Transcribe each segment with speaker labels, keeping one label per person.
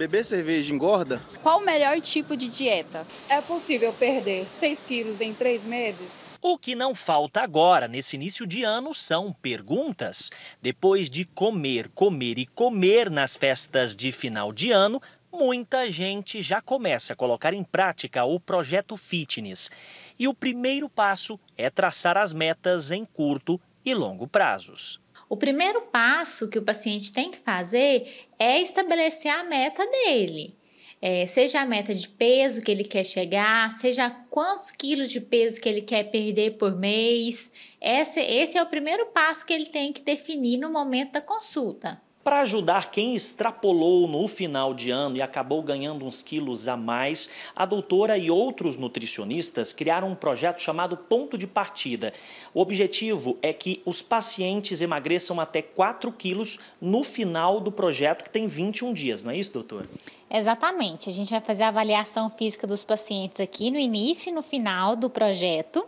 Speaker 1: Beber cerveja engorda?
Speaker 2: Qual o melhor tipo de dieta? É possível perder 6 quilos em 3 meses?
Speaker 1: O que não falta agora, nesse início de ano, são perguntas. Depois de comer, comer e comer nas festas de final de ano, muita gente já começa a colocar em prática o projeto fitness. E o primeiro passo é traçar as metas em curto e longo
Speaker 2: prazos. O primeiro passo que o paciente tem que fazer é estabelecer a meta dele. É, seja a meta de peso que ele quer chegar, seja quantos quilos de peso que ele quer perder por mês. Esse, esse é o primeiro passo que ele tem que definir no momento da consulta
Speaker 1: para ajudar quem extrapolou no final de ano e acabou ganhando uns quilos a mais, a doutora e outros nutricionistas criaram um projeto chamado Ponto de Partida. O objetivo é que os pacientes emagreçam até 4 quilos no final do projeto, que tem 21 dias, não é isso, doutora?
Speaker 2: Exatamente. A gente vai fazer a avaliação física dos pacientes aqui no início e no final do projeto,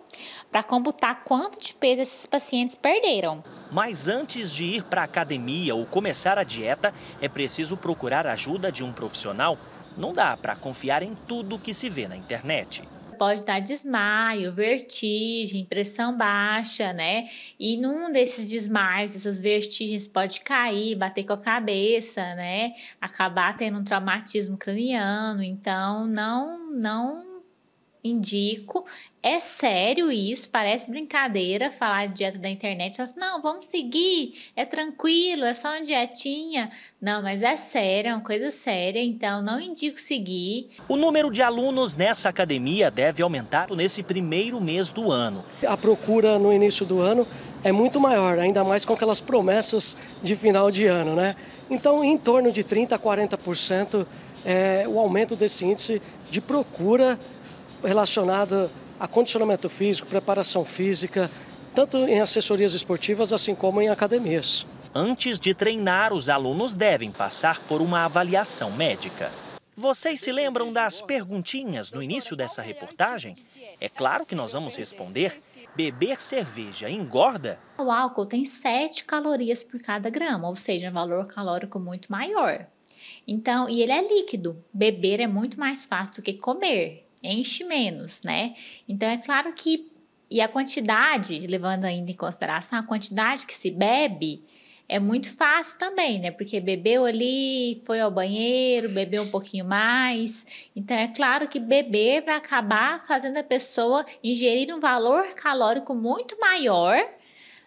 Speaker 2: para computar quanto de peso esses pacientes perderam.
Speaker 1: Mas antes de ir para a academia ou começar respeitar a dieta, é preciso procurar a ajuda de um profissional. Não dá para confiar em tudo que se vê na internet
Speaker 2: pode dar desmaio, vertigem, pressão baixa, né? E num desses desmaios, essas vertigens pode cair, bater com a cabeça, né? Acabar tendo um traumatismo craniano. Então, não, não indico. É sério isso, parece brincadeira falar de dieta da internet. Assim, não, vamos seguir, é tranquilo, é só uma dietinha. Não, mas é sério, é uma coisa séria, então não indico seguir.
Speaker 1: O número de alunos nessa academia deve aumentar nesse primeiro mês do ano. A procura no início do ano é muito maior, ainda mais com aquelas promessas de final de ano, né? Então, em torno de 30% a 40% é o aumento desse índice de procura relacionada a condicionamento físico, preparação física, tanto em assessorias esportivas assim como em academias. Antes de treinar, os alunos devem passar por uma avaliação médica. Vocês se lembram das perguntinhas no início dessa reportagem? É claro que nós vamos responder. Beber cerveja engorda?
Speaker 2: O álcool tem 7 calorias por cada grama, ou seja, um valor calórico muito maior. Então, e ele é líquido. Beber é muito mais fácil do que comer enche menos, né? Então é claro que e a quantidade, levando ainda em consideração a quantidade que se bebe, é muito fácil também, né? Porque bebeu ali, foi ao banheiro, bebeu um pouquinho mais. Então é claro que beber vai acabar fazendo a pessoa ingerir um valor calórico muito maior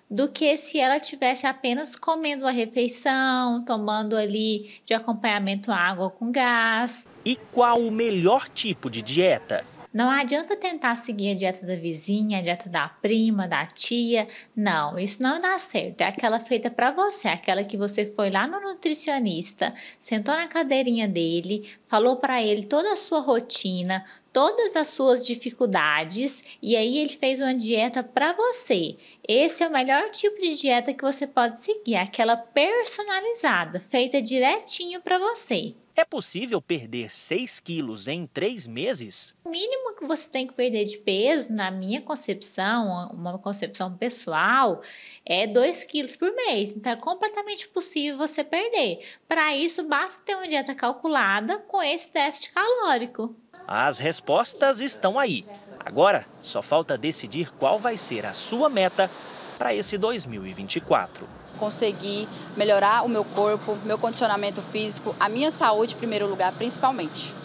Speaker 2: do que se ela tivesse apenas comendo a refeição, tomando ali de acompanhamento água com gás.
Speaker 1: E qual o melhor tipo de dieta?
Speaker 2: Não adianta tentar seguir a dieta da vizinha, a dieta da prima, da tia. Não, isso não dá certo. É aquela feita para você, é aquela que você foi lá no nutricionista, sentou na cadeirinha dele, falou para ele toda a sua rotina, todas as suas dificuldades e aí ele fez uma dieta para você. Esse é o melhor tipo de dieta que você pode seguir, é aquela personalizada, feita direitinho para você.
Speaker 1: É possível perder 6 quilos em 3 meses?
Speaker 2: O mínimo que você tem que perder de peso, na minha concepção, uma concepção pessoal, é 2 quilos por mês. Então é completamente possível você perder. Para isso, basta ter uma dieta calculada com esse teste calórico.
Speaker 1: As respostas estão aí. Agora, só falta decidir qual vai ser a sua meta para esse 2024. Consegui melhorar o meu corpo, meu condicionamento físico, a minha saúde, em primeiro lugar, principalmente.